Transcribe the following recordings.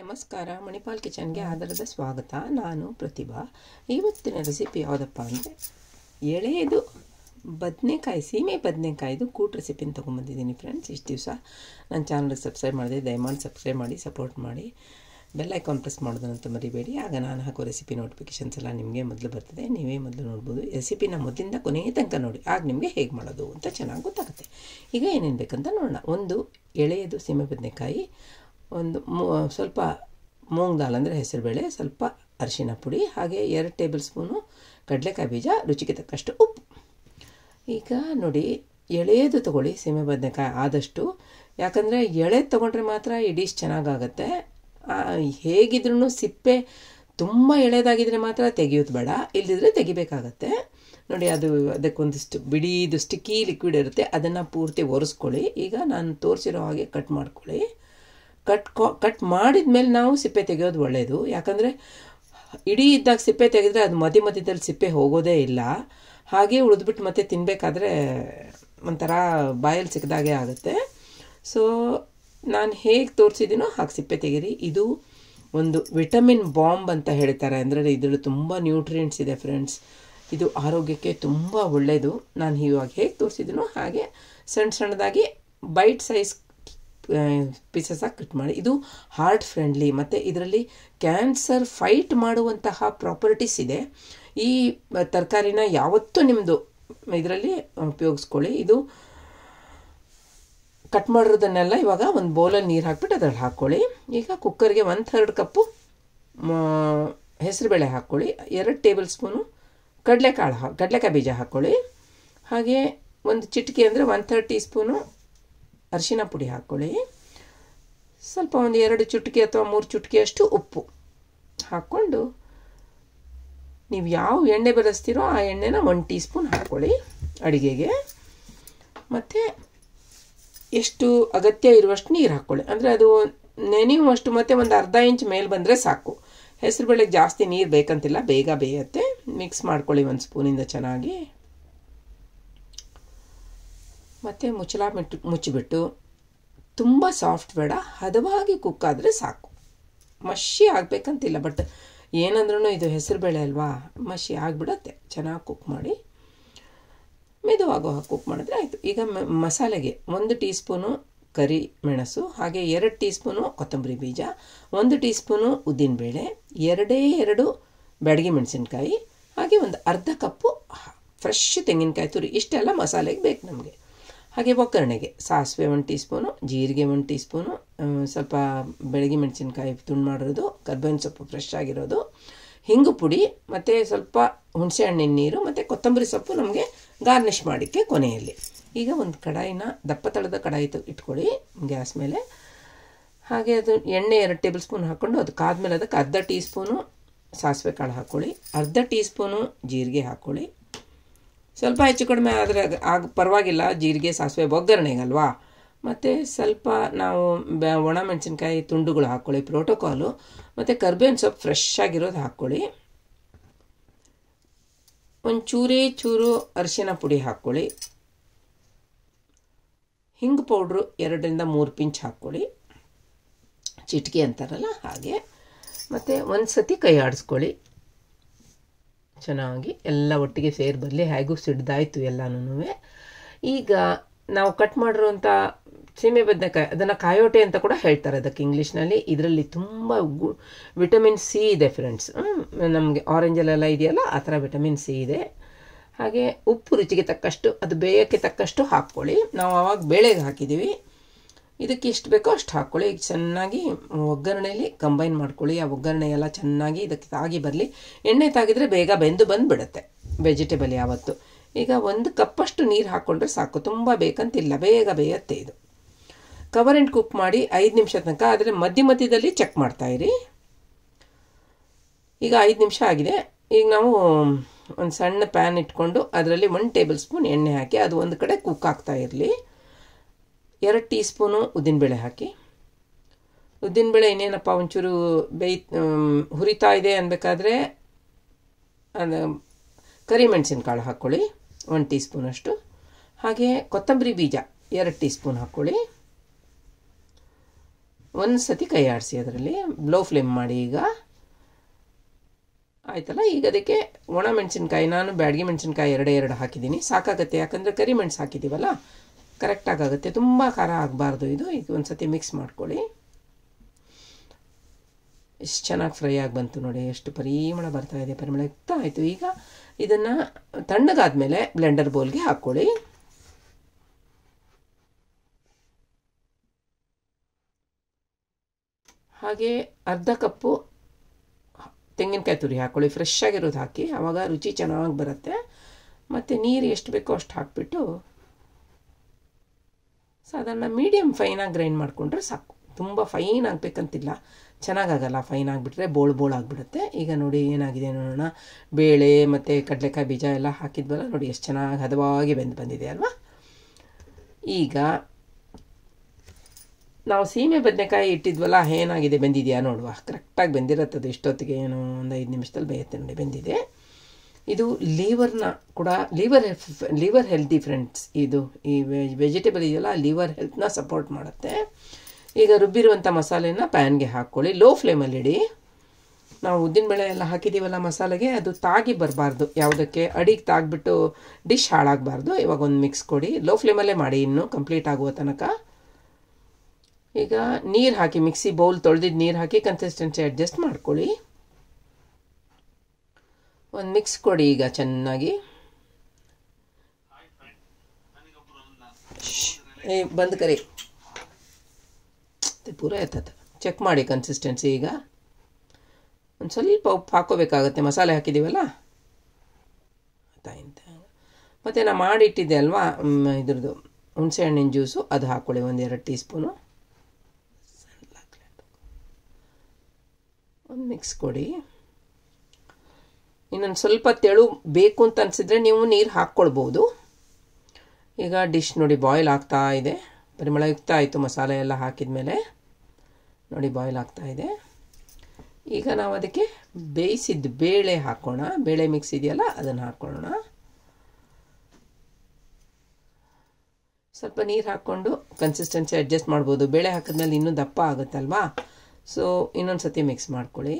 ನಮಸ್ಕಾರ ಮಣಿಪಾಲ್ ಕಿಚನ್ಗೆ ಆಧಾರದ ಸ್ವಾಗತ ನಾನು ಪ್ರತಿಭಾ ಇವತ್ತಿನ ರೆಸಿಪಿ ಯಾವುದಪ್ಪ ಅಂದರೆ ಎಳೆಯದು ಬದನೆಕಾಯಿ ಸೀಮೆ ಬದನೆಕಾಯಿದು ಕೂಟ್ ರೆಸಿಪಿನ ತೊಗೊಂಬಂದಿದ್ದೀನಿ ಫ್ರೆಂಡ್ಸ್ ಇಷ್ಟು ದಿವಸ ನನ್ನ ಚಾನಲ್ಗೆ ಸಬ್ಸ್ಕ್ರೈಬ್ ಮಾಡಿದೆ ದಯಮಾಡಿ ಸಬ್ಸ್ಕ್ರೈಬ್ ಮಾಡಿ ಸಪೋರ್ಟ್ ಮಾಡಿ ಬೆಲ್ ಐಕಾನ್ ಪ್ರೆಸ್ ಮಾಡೋದಂತ ಮರಿಬೇಡಿ ಆಗ ನಾನು ಹಾಕೋ ರೆಸಿಪಿ ನೋಟಿಫಿಕೇಶನ್ಸ್ ಎಲ್ಲ ನಿಮಗೆ ಮೊದಲು ಬರ್ತದೆ ನೀವೇ ಮೊದಲು ನೋಡ್ಬೋದು ರೆಸಿಪಿನ ಮೊದಲಿಂದ ಕೊನೆಯ ತನಕ ನೋಡಿ ಆಗ ನಿಮಗೆ ಹೇಗೆ ಮಾಡೋದು ಅಂತ ಚೆನ್ನಾಗಿ ಗೊತ್ತಾಗುತ್ತೆ ಈಗ ಏನೇನು ಬೇಕಂತ ನೋಡೋಣ ಒಂದು ಎಳೆಯದು ಸೀಮೆ ಬದನೆಕಾಯಿ ಒಂದು ಸ್ವಲ್ಪ ಮೂಂಗ್ ದಾಲ್ ಅಂದರೆ ಹೆಸರುಬೇಳೆ ಸ್ವಲ್ಪ ಅರಿಶಿನ ಪುಡಿ ಹಾಗೆ ಎರಡು ಟೇಬಲ್ ಸ್ಪೂನು ಕಡಲೆಕಾಯಿ ಬೀಜ ರುಚಿಗೆ ತಕ್ಕಷ್ಟು ಉಪ್ಪು ಈಗ ನೋಡಿ ಎಳೆಯದು ತೊಗೊಳ್ಳಿ ಸೀಮೆ ಬದನೆಕಾಯಿ ಆದಷ್ಟು ಯಾಕಂದರೆ ಎಳೆದು ತೊಗೊಂಡ್ರೆ ಮಾತ್ರ ಈ ಡಿಶ್ ಚೆನ್ನಾಗಾಗತ್ತೆ ಹೇಗಿದ್ರೂ ಸಿಪ್ಪೆ ತುಂಬ ಎಳೆದಾಗಿದ್ದರೆ ಮಾತ್ರ ತೆಗೆಯೋದು ಬೇಡ ಇಲ್ಲದಿದ್ದರೆ ತೆಗಿಬೇಕಾಗತ್ತೆ ನೋಡಿ ಅದು ಅದಕ್ಕೊಂದಿಷ್ಟು ಬಿಡೀದು ಸ್ಟಿಕ್ಕಿ ಲಿಕ್ವಿಡ್ ಇರುತ್ತೆ ಅದನ್ನು ಪೂರ್ತಿ ಒರೆಸ್ಕೊಳ್ಳಿ ಈಗ ನಾನು ತೋರಿಸಿರೋ ಹಾಗೆ ಕಟ್ ಮಾಡ್ಕೊಳ್ಳಿ ಕಟ್ ಕಟ್ ಮಾಡಿದ ಮೇಲೆ ನಾವು ಸಿಪ್ಪೆ ತೆಗೆಯೋದು ಒಳ್ಳೆಯದು ಯಾಕಂದರೆ ಇಡೀ ಇದ್ದಾಗ ಸಿಪ್ಪೆ ತೆಗೆದರೆ ಅದು ಮಧ್ಯ ಮಧ್ಯದಲ್ಲಿ ಸಿಪ್ಪೆ ಹೋಗೋದೇ ಇಲ್ಲ ಹಾಗೆ ಉಳಿದ್ಬಿಟ್ಟು ಮತ್ತೆ ತಿನ್ನಬೇಕಾದ್ರೆ ಒಂಥರ ಬಾಯಲ್ಲಿ ಸಿಕ್ಕದಾಗೆ ಆಗುತ್ತೆ ಸೊ ನಾನು ಹೇಗೆ ತೋರಿಸಿದ್ದೀನೋ ಹಾಗೆ ಸಿಪ್ಪೆ ತೆಗೀರಿ ಇದು ಒಂದು ವಿಟಮಿನ್ ಬಾಂಬ್ ಅಂತ ಹೇಳ್ತಾರೆ ಅಂದರೆ ಇದರಲ್ಲಿ ತುಂಬ ನ್ಯೂಟ್ರಿಯೆಂಟ್ಸ್ ಇದೆ ಫ್ರೆಂಡ್ಸ್ ಇದು ಆರೋಗ್ಯಕ್ಕೆ ತುಂಬ ಒಳ್ಳೆಯದು ನಾನು ಇವಾಗ ಹೇಗೆ ತೋರಿಸಿದ್ದೀನೋ ಹಾಗೆ ಸಣ್ಣ ಸಣ್ಣದಾಗಿ ಬೈಟ್ ಸೈಜ್ ಪೀಸಸ್ಸಾಗಿ ಕಟ್ ಮಾಡಿ ಇದು ಹಾರ್ಟ್ ಫ್ರೆಂಡ್ಲಿ ಮತ್ತು ಇದರಲ್ಲಿ ಕ್ಯಾನ್ಸರ್ ಫೈಟ್ ಮಾಡುವಂತಹ ಪ್ರಾಪರ್ಟೀಸ್ ಇದೆ ಈ ತರಕಾರಿನ ಯಾವತ್ತೂ ನಿಮ್ಮದು ಇದರಲ್ಲಿ ಉಪಯೋಗಿಸ್ಕೊಳ್ಳಿ ಇದು ಕಟ್ ಮಾಡಿರೋದನ್ನೆಲ್ಲ ಇವಾಗ ಒಂದು ಬೌಲಲ್ಲಿ ನೀರು ಹಾಕ್ಬಿಟ್ಟು ಅದರಲ್ಲಿ ಹಾಕ್ಕೊಳ್ಳಿ ಈಗ ಕುಕ್ಕರ್ಗೆ ಒನ್ ಥರ್ಡ್ ಕಪ್ಪು ಹೆಸರುಬೇಳೆ ಹಾಕ್ಕೊಳ್ಳಿ ಎರಡು ಟೇಬಲ್ ಸ್ಪೂನು ಕಡಲೆಕಾಳು ಹಾ ಕಡಲೆಕಾಯಿ ಬೀಜ ಹಾಕ್ಕೊಳ್ಳಿ ಹಾಗೆ ಒಂದು ಚಿಟಿಕೆ ಅಂದರೆ ಒನ್ ಥರ್ಡ್ ಟೀ ಸ್ಪೂನು ಅರಿಶಿನ ಪುಡಿ ಹಾಕ್ಕೊಳ್ಳಿ ಸ್ವಲ್ಪ ಒಂದು ಎರಡು ಚುಟ್ಕಿ ಅಥವಾ ಮೂರು ಚುಟ್ಕಿಯಷ್ಟು ಉಪ್ಪು ಹಾಕ್ಕೊಂಡು ನೀವು ಯಾವ ಎಣ್ಣೆ ಬೆರೆಸ್ತೀರೋ ಆ ಎಣ್ಣೆನ ಒಂದು ಟೀ ಸ್ಪೂನ್ ಹಾಕ್ಕೊಳ್ಳಿ ಅಡುಗೆಗೆ ಮತ್ತು ಎಷ್ಟು ಅಗತ್ಯ ಇರುವಷ್ಟು ನೀರು ಹಾಕ್ಕೊಳ್ಳಿ ಅಂದರೆ ಅದು ನೆನೆಯುವಷ್ಟು ಮತ್ತು ಒಂದು ಅರ್ಧ ಇಂಚ್ ಮೇಲೆ ಬಂದರೆ ಸಾಕು ಹೆಸರು ಬೇಳೆಗೆ ಜಾಸ್ತಿ ನೀರು ಬೇಕಂತಿಲ್ಲ ಬೇಗ ಬೇಯತ್ತೆ ಮಿಕ್ಸ್ ಮಾಡ್ಕೊಳ್ಳಿ ಒಂದು ಸ್ಪೂನಿಂದ ಚೆನ್ನಾಗಿ ಮತ್ತು ಮುಚ್ಚಲ ಮುಚ್ಚಿಬಿಟ್ಟು ತುಂಬ ಸಾಫ್ಟ್ ಬೇಡ ಹದವಾಗಿ ಕುಕ್ ಆದರೆ ಸಾಕು ಮಶಿ ಆಗಬೇಕಂತಿಲ್ಲ ಬಟ್ ಏನಂದ್ರೂ ಇದು ಹೆಸರು ಬೇಳೆ ಅಲ್ವಾ ಮಶಿ ಆಗಿಬಿಡತ್ತೆ ಚೆನ್ನಾಗಿ ಕುಕ್ ಮಾಡಿ ಮೆದುವಾಗೋ ಹಾಗೆ ಕುಕ್ ಮಾಡಿದ್ರೆ ಆಯಿತು ಈಗ ಮಸಾಲೆಗೆ ಒಂದು ಟೀ ಸ್ಪೂನು ಕರಿ ಮೆಣಸು ಹಾಗೆ ಎರಡು ಟೀ ಸ್ಪೂನು ಕೊತ್ತಂಬರಿ ಬೀಜ ಒಂದು ಟೀ ಸ್ಪೂನು ಬೇಳೆ ಎರಡೇ ಎರಡು ಬ್ಯಾಡಗಿ ಮೆಣಸಿನ್ಕಾಯಿ ಹಾಗೆ ಒಂದು ಅರ್ಧ ಕಪ್ಪು ಫ್ರೆಶ್ ತೆಂಗಿನಕಾಯಿ ತುರಿ ಇಷ್ಟೆಲ್ಲ ಮಸಾಲೆಗೆ ಬೇಕು ನಮಗೆ ಹಾಗೆ ಒಗ್ಗರಣೆಗೆ ಸಾಸಿವೆ ಒಂದು ಟೀ ಸ್ಪೂನು ಜೀರಿಗೆ ಒಂದು ಟೀ ಸ್ಪೂನು ಸ್ವಲ್ಪ ಬೆಳಗ್ಗೆ ಮೆಣಸಿನ್ಕಾಯಿ ತುಂಡು ಮಾಡಿರೋದು ಕರ್ಬೇವಿನ ಸೊಪ್ಪು ಫ್ರೆಶ್ ಆಗಿರೋದು ಹಿಂಗು ಪುಡಿ ಮತ್ತು ಸ್ವಲ್ಪ ಹುಣಸೆಹಣ್ಣಿನ ನೀರು ಮತ್ತು ಕೊತ್ತಂಬರಿ ಸೊಪ್ಪು ನಮಗೆ ಗಾರ್ನಿಷ್ ಮಾಡಿಕ್ಕೆ ಕೊನೆಯಲ್ಲಿ ಈಗ ಒಂದು ಕಡಾಯಿನ ದಪ್ಪ ತಳದ ಕಡಾಯಿ ಇಟ್ಕೊಳ್ಳಿ ಗ್ಯಾಸ್ ಮೇಲೆ ಹಾಗೆ ಅದು ಎಣ್ಣೆ ಎರಡು ಟೇಬಲ್ ಸ್ಪೂನ್ ಹಾಕ್ಕೊಂಡು ಅದಕ್ಕೆ ಅದಕ್ಕೆ ಅರ್ಧ ಟೀ ಸ್ಪೂನು ಸಾಸಿವೆ ಕಾಳು ಹಾಕ್ಕೊಳ್ಳಿ ಅರ್ಧ ಟೀ ಸ್ಪೂನು ಜೀರಿಗೆ ಹಾಕ್ಕೊಳ್ಳಿ ಸ್ವಲ್ಪ ಹೆಚ್ಚು ಕಡಿಮೆ ಆದರೆ ಆಗ ಪರವಾಗಿಲ್ಲ ಜೀರಿಗೆ ಸಾಸಿವೆ ಒಗ್ಗರಣೆಗಲ್ವಾ ಮತ್ತು ಸ್ವಲ್ಪ ನಾವು ಒಣ ಮೆಣಸಿನ್ಕಾಯಿ ತುಂಡುಗಳು ಹಾಕ್ಕೊಳ್ಳಿ ಪ್ರೋಟೋಕಾಲು ಮತ್ತು ಕರ್ಬೇವಿನ ಸೊಪ್ಪು ಫ್ರೆಶ್ ಆಗಿರೋದು ಹಾಕ್ಕೊಳ್ಳಿ ಒಂದು ಚೂರೇ ಚೂರು ಅರಿಶಿನ ಪುಡಿ ಹಾಕ್ಕೊಳ್ಳಿ ಹಿಂಗ್ ಪೌಡ್ರು ಎರಡರಿಂದ ಮೂರು ಪಿಂಚ್ ಹಾಕ್ಕೊಳ್ಳಿ ಚಿಟಿಕೆ ಅಂತಾರಲ್ಲ ಹಾಗೆ ಮತ್ತು ಒಂದು ಸತಿ ಕೈ ಆಡಿಸ್ಕೊಳ್ಳಿ ಚೆನ್ನಾಗಿ ಎಲ್ಲ ಒಟ್ಟಿಗೆ ಸೇರಿ ಬರಲಿ ಹೇಗೂ ಸಿಡ್ದಾಯಿತು ಎಲ್ಲನೂ ಈಗ ನಾವು ಕಟ್ ಮಾಡಿರುವಂಥ ಸೀಮೆ ಬದನೆಕಾಯಿ ಅದನ್ನು ಕಾಯೋಟೆ ಅಂತ ಕೂಡ ಹೇಳ್ತಾರೆ ಅದಕ್ಕೆ ಇಂಗ್ಲೀಷ್ನಲ್ಲಿ ಇದರಲ್ಲಿ ತುಂಬ ಗು ವಿಟಮಿನ್ ಸಿ ಇದೆ ಫ್ರೆಂಡ್ಸ್ ನಮಗೆ ಆರೆಂಜಲ್ಲೆಲ್ಲ ಇದೆಯಲ್ಲ ಆ ಥರ ವಿಟಮಿನ್ ಸಿ ಇದೆ ಹಾಗೆ ಉಪ್ಪು ರುಚಿಗೆ ತಕ್ಕಷ್ಟು ಅದು ಬೇಯಕ್ಕೆ ತಕ್ಕಷ್ಟು ಹಾಕ್ಕೊಳ್ಳಿ ನಾವು ಆವಾಗ ಬೇಳೆಗೆ ಹಾಕಿದ್ದೀವಿ ಇದಕ್ಕೆ ಎಷ್ಟು ಬೇಕೋ ಅಷ್ಟು ಹಾಕ್ಕೊಳ್ಳಿ ಈಗ ಚೆನ್ನಾಗಿ ಒಗ್ಗರಣೆಯಲ್ಲಿ ಕಂಬೈನ್ ಮಾಡ್ಕೊಳ್ಳಿ ಆ ಒಗ್ಗರಣೆ ಎಲ್ಲ ಚೆನ್ನಾಗಿ ಇದಕ್ಕೆ ತಾಗಿ ಬರಲಿ ಎಣ್ಣೆ ತಾಗಿದರೆ ಬೇಗ ಬೆಂದು ಬಂದುಬಿಡುತ್ತೆ ವೆಜಿಟೇಬಲ್ ಯಾವತ್ತು ಈಗ ಒಂದು ಕಪ್ಪಷ್ಟು ನೀರು ಹಾಕ್ಕೊಂಡ್ರೆ ಸಾಕು ತುಂಬ ಬೇಕಂತಿಲ್ಲ ಬೇಗ ಬೇಯತ್ತೆ ಇದು ಕವರ್ ಆ್ಯಂಡ್ ಕುಕ್ ಮಾಡಿ ಐದು ನಿಮಿಷ ತನಕ ಆದರೆ ಮಧ್ಯ ಮಧ್ಯದಲ್ಲಿ ಚೆಕ್ ಮಾಡ್ತಾಯಿರಿ ಈಗ ಐದು ನಿಮಿಷ ಆಗಿದೆ ಈಗ ನಾವು ಒಂದು ಸಣ್ಣ ಪ್ಯಾನ್ ಇಟ್ಕೊಂಡು ಅದರಲ್ಲಿ ಒನ್ ಟೇಬಲ್ ಸ್ಪೂನ್ ಎಣ್ಣೆ ಹಾಕಿ ಅದು ಒಂದು ಕಡೆ ಕುಕ್ ಆಗ್ತಾ ಇರಲಿ ಎರಡು ಟೀ ಸ್ಪೂನು ಉದ್ದಿನಬೇಳೆ ಹಾಕಿ ಉದ್ದಿನಬೇಳೆ ಇನ್ನೇನಪ್ಪ ಒಂಚೂರು ಬೇಯ್ ಹುರಿತಾ ಇದೆ ಅನ್ಬೇಕಾದ್ರೆ ಕರಿಮೆಣಸಿನಕಾಳು ಹಾಕ್ಕೊಳ್ಳಿ ಒಂದು ಟೀ ಸ್ಪೂನಷ್ಟು ಹಾಗೆ ಕೊತ್ತಂಬರಿ ಬೀಜ ಎರಡು ಟೀ ಸ್ಪೂನ್ ಹಾಕ್ಕೊಳ್ಳಿ ಒಂದು ಸತಿ ಕೈ ಆಡಿಸಿ ಅದರಲ್ಲಿ ಬ್ಲೋ ಫ್ಲೇಮ್ ಮಾಡಿ ಈಗ ಆಯ್ತಲ್ಲ ಈಗ ಅದಕ್ಕೆ ಒಣ ಮೆಣಸಿನ್ಕಾಯಿ ನಾನು ಬ್ಯಾಡಗಿ ಮೆಣಸಿನ್ಕಾಯಿ ಎರಡೇ ಎರಡು ಹಾಕಿದ್ದೀನಿ ಸಾಕಾಗತ್ತೆ ಯಾಕಂದರೆ ಕರಿ ಮೆಣಸು ಹಾಕಿದ್ದೀವಲ್ಲ ಕರೆಕ್ಟಾಗುತ್ತೆ ಆಗುತ್ತೆ ತುಂಬ ಖಾರ ಆಗಬಾರ್ದು ಇದು ಈಗ ಒಂದು ಸತಿ ಮಿಕ್ಸ್ ಮಾಡ್ಕೊಳ್ಳಿ ಎಷ್ಟು ಚೆನ್ನಾಗಿ ಫ್ರೈ ಆಗಿ ಬಂತು ನೋಡಿ ಎಷ್ಟು ಪರಿಮಳ ಬರ್ತಾ ಇದೆ ಪರಿಮಳ ಆಯಿತು ಈಗ ಇದನ್ನು ತಣ್ಣಗಾದಮೇಲೆ ಬ್ಲೆಂಡರ್ ಬೌಲ್ಗೆ ಹಾಕ್ಕೊಳ್ಳಿ ಹಾಗೆ ಅರ್ಧ ಕಪ್ಪು ತೆಂಗಿನಕಾಯಿ ತುರಿ ಹಾಕ್ಕೊಳ್ಳಿ ಫ್ರೆಶ್ ಆಗಿರೋದು ಹಾಕಿ ಆವಾಗ ರುಚಿ ಚೆನ್ನಾಗಿ ಬರುತ್ತೆ ಮತ್ತು ನೀರು ಎಷ್ಟು ಬೇಕೋ ಅಷ್ಟು ಹಾಕಿಬಿಟ್ಟು ಸೊ ಅದನ್ನು ಮೀಡಿಯಮ್ ಫೈನಾಗಿ ಗ್ರೈಂಡ್ ಮಾಡಿಕೊಂಡ್ರೆ ಸಾಕು ತುಂಬ ಫೈನ್ ಆಗಬೇಕಂತಿಲ್ಲ ಚೆನ್ನಾಗಾಗಲ್ಲ ಫೈನ್ ಆಗಿಬಿಟ್ರೆ ಬೋಳ್ ಬೋಳ್ ಆಗಿಬಿಡುತ್ತೆ ಈಗ ನೋಡಿ ಏನಾಗಿದೆ ನೋಡೋಣ ಬೇಳೆ ಮತ್ತು ಕಡಲೆಕಾಯಿ ಬೀಜ ಎಲ್ಲ ಹಾಕಿದ್ವಲ್ಲ ನೋಡಿ ಎಷ್ಟು ಚೆನ್ನಾಗಿ ಹದವಾಗಿ ಬೆಂದು ಬಂದಿದೆ ಅಲ್ವಾ ಈಗ ನಾವು ಸೀಮೆ ಬದನೆಕಾಯಿ ಇಟ್ಟಿದ್ವಲ್ಲ ಏನಾಗಿದೆ ಬೆಂದಿದೆಯಾ ನೋಡುವ ಕರೆಕ್ಟಾಗಿ ಬೆಂದಿರತ್ತದು ಇಷ್ಟೊತ್ತಿಗೆ ಏನು ಒಂದು ಐದು ನಿಮಿಷದಲ್ಲಿ ಬೇಯುತ್ತೆ ನೋಡಿ ಬೆಂದಿದೆ ಇದು ಲಿವರ್ನ ಕೂಡ ಲಿವರ್ ಲಿವರ್ ಹೆಲ್ದಿ ಫ್ರೆಂಡ್ಸ್ ಇದು ಈ ವೆಜಿಟೇಬಲ್ ಇದೆಯಲ್ಲ ಲಿವರ್ ಹೆಲ್ತ್ನ ಸಪೋರ್ಟ್ ಮಾಡುತ್ತೆ ಈಗ ರುಬ್ಬಿರುವಂಥ ಮಸಾಲೆನ ಪ್ಯಾನ್ಗೆ ಹಾಕ್ಕೊಳ್ಳಿ ಲೋ ಫ್ಲೇಮಲ್ಲಿ ಇಡಿ ನಾವು ಉದ್ದಿನಬೇಳೆ ಎಲ್ಲ ಹಾಕಿದ್ದೀವಲ್ಲ ಮಸಾಲೆಗೆ ಅದು ತಾಗಿ ಬರಬಾರ್ದು ಯಾವುದಕ್ಕೆ ಅಡಿಗೆ ತಾಗಿಬಿಟ್ಟು ಡಿಶ್ ಹಾಳಾಗಬಾರ್ದು ಇವಾಗ ಒಂದು ಮಿಕ್ಸ್ ಕೊಡಿ ಲೋ ಫ್ಲೇಮಲ್ಲೇ ಮಾಡಿ ಇನ್ನು ಕಂಪ್ಲೀಟ್ ಆಗುವ ತನಕ ಈಗ ನೀರು ಹಾಕಿ ಮಿಕ್ಸಿ ಬೌಲ್ ತೊಳೆದಿದ್ದು ನೀರು ಹಾಕಿ ಕನ್ಸಿಸ್ಟೆನ್ಸಿ ಅಡ್ಜಸ್ಟ್ ಮಾಡ್ಕೊಳ್ಳಿ ಒಂದು ಮಿಕ್ಸ್ ಕೊಡಿ ಈಗ ಚೆನ್ನಾಗಿ ಏ ಬಂದು ಕರಿ ಪೂರ ಎತ್ತ ಚೆಕ್ ಮಾಡಿ ಕನ್ಸಿಸ್ಟೆನ್ಸಿ ಈಗ ಒಂದು ಸ್ವಲ್ಪ ಉಪ್ಪು ಹಾಕೋಬೇಕಾಗತ್ತೆ ಮಸಾಲೆ ಹಾಕಿದ್ದೀವಲ್ಲ ಮತ್ತು ನಾನು ಮಾಡಿಟ್ಟಿದ್ದೆ ಅಲ್ವಾ ಇದ್ರದ್ದು ಹಣ್ಣಿನ ಜ್ಯೂಸು ಅದು ಹಾಕ್ಕೊಳ್ಳಿ ಎರಡು ಟೀ ಸ್ಪೂನು ಒಂದು ಮಿಕ್ಸ್ ಕೊಡಿ ಇನ್ನೊಂದು ಸ್ವಲ್ಪ ತೆಳು ಬೇಕು ಅಂತ ಅನ್ಸಿದ್ರೆ ನೀವು ನೀರು ಹಾಕ್ಕೊಳ್ಬೋದು ಈಗ ಡಿಶ್ ನೋಡಿ ಬಾಯ್ಲ್ ಆಗ್ತಾ ಇದೆ ಪರಿಮಳಯುಕ್ತ ಆಯಿತು ಮಸಾಲೆ ಎಲ್ಲ ಹಾಕಿದ ಮೇಲೆ ನೋಡಿ ಬಾಯ್ಲ್ ಆಗ್ತಾ ಇದೆ ಈಗ ನಾವು ಅದಕ್ಕೆ ಬೇಯಿಸಿದ ಬೇಳೆ ಹಾಕೋಣ ಬೇಳೆ ಮಿಕ್ಸ್ ಇದೆಯಲ್ಲ ಅದನ್ನು ಹಾಕ್ಕೊಳ್ಳೋಣ ಸ್ವಲ್ಪ ನೀರು ಹಾಕ್ಕೊಂಡು ಕನ್ಸಿಸ್ಟೆನ್ಸಿ ಅಡ್ಜಸ್ಟ್ ಮಾಡ್ಬೋದು ಬೇಳೆ ಹಾಕಿದ್ಮೇಲೆ ಇನ್ನೂ ದಪ್ಪ ಆಗುತ್ತಲ್ವಾ ಸೊ ಇನ್ನೊಂದು ಸತಿ ಮಿಕ್ಸ್ ಮಾಡ್ಕೊಳ್ಳಿ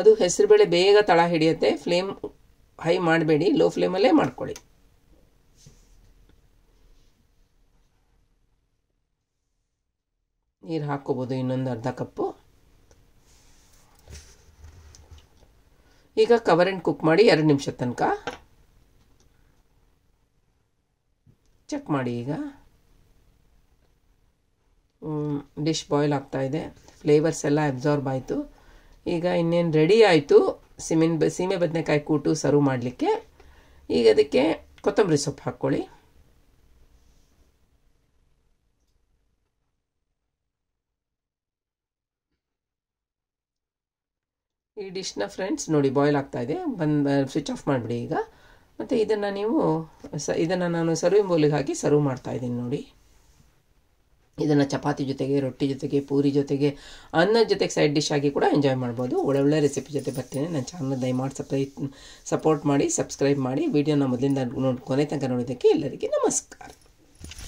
ಅದು ಹೆಸರುಬೇಳೆ ಬೇಗ ತಳ ಹಿಡಿಯುತ್ತೆ ಫ್ಲೇಮ್ ಹೈ ಮಾಡಬೇಡಿ ಲೋ ಫ್ಲೇಮಲ್ಲೇ ಮಾಡ್ಕೊಳ್ಳಿ ನೀರು ಹಾಕ್ಕೋಬೋದು ಇನ್ನೊಂದು ಅರ್ಧ ಕಪ್ಪು ಈಗ ಕವರ್ ಆ್ಯಂಡ್ ಕುಕ್ ಮಾಡಿ ಎರಡು ನಿಮಿಷ ತನಕ ಚೆಕ್ ಮಾಡಿ ಈಗ ಡಿಶ್ ಬಾಯ್ಲ್ ಆಗ್ತಾಯಿದೆ ಫ್ಲೇವರ್ಸ್ ಎಲ್ಲ ಅಬ್ಸಾರ್ಬ್ ಆಯಿತು ಈಗ ಇನ್ನೇನು ರೆಡಿ ಆಯಿತು ಸಿಮೆನ್ ಬ ಸೀಮೆ ಬದನೆಕಾಯಿ ಕೂಟು ಸರ್ವ್ ಮಾಡಲಿಕ್ಕೆ ಈಗ ಅದಕ್ಕೆ ಕೊತ್ತಂಬರಿ ಸೊಪ್ಪು ಹಾಕ್ಕೊಳ್ಳಿ ಈ ಡಿಶ್ನ ಫ್ರೆಂಡ್ಸ್ ನೋಡಿ ಬಾಯ್ಲ್ ಆಗ್ತಾ ಇದೆ ಬಂದು ಸ್ವಿಚ್ ಆಫ್ ಮಾಡಿಬಿಡಿ ಈಗ ಮತ್ತು ಇದನ್ನು ನೀವು ಸ ಇದನ್ನು ನಾನು ಸರ್ವಿಂಗ್ ಬೌಲಿಗೆ ಹಾಕಿ ಸರ್ವ್ ಮಾಡ್ತಾ ನೋಡಿ ಇದನ್ನು ಚಪಾತಿ ಜೊತೆಗೆ ರೊಟ್ಟಿ ಜೊತೆಗೆ ಪೂರಿ ಜೊತೆಗೆ ಅನ್ನದ ಜೊತೆಗೆ ಸೈಡ್ ಡಿಶ್ ಆಗಿ ಕೂಡ ಎಂಜಾಯ್ ಮಾಡ್ಬೋದು ಒಳ್ಳೊಳ್ಳೆ ರೆಸಿಪಿ ಜೊತೆ ಬರ್ತೀನಿ ನನ್ನ ಚಾನಲ್ ದಯಮಾಡಿ ಸಪ್ರೈ ಸಪೋರ್ಟ್ ಮಾಡಿ ಸಬ್ಸ್ಕ್ರೈಬ್ ಮಾಡಿ ವಿಡಿಯೋನ ಮೊದಲಿಂದ ನೋಡಿ ಕೊನೆ ತನಕ ನೋಡೋದಕ್ಕೆ ಎಲ್ಲರಿಗೆ ನಮಸ್ಕಾರ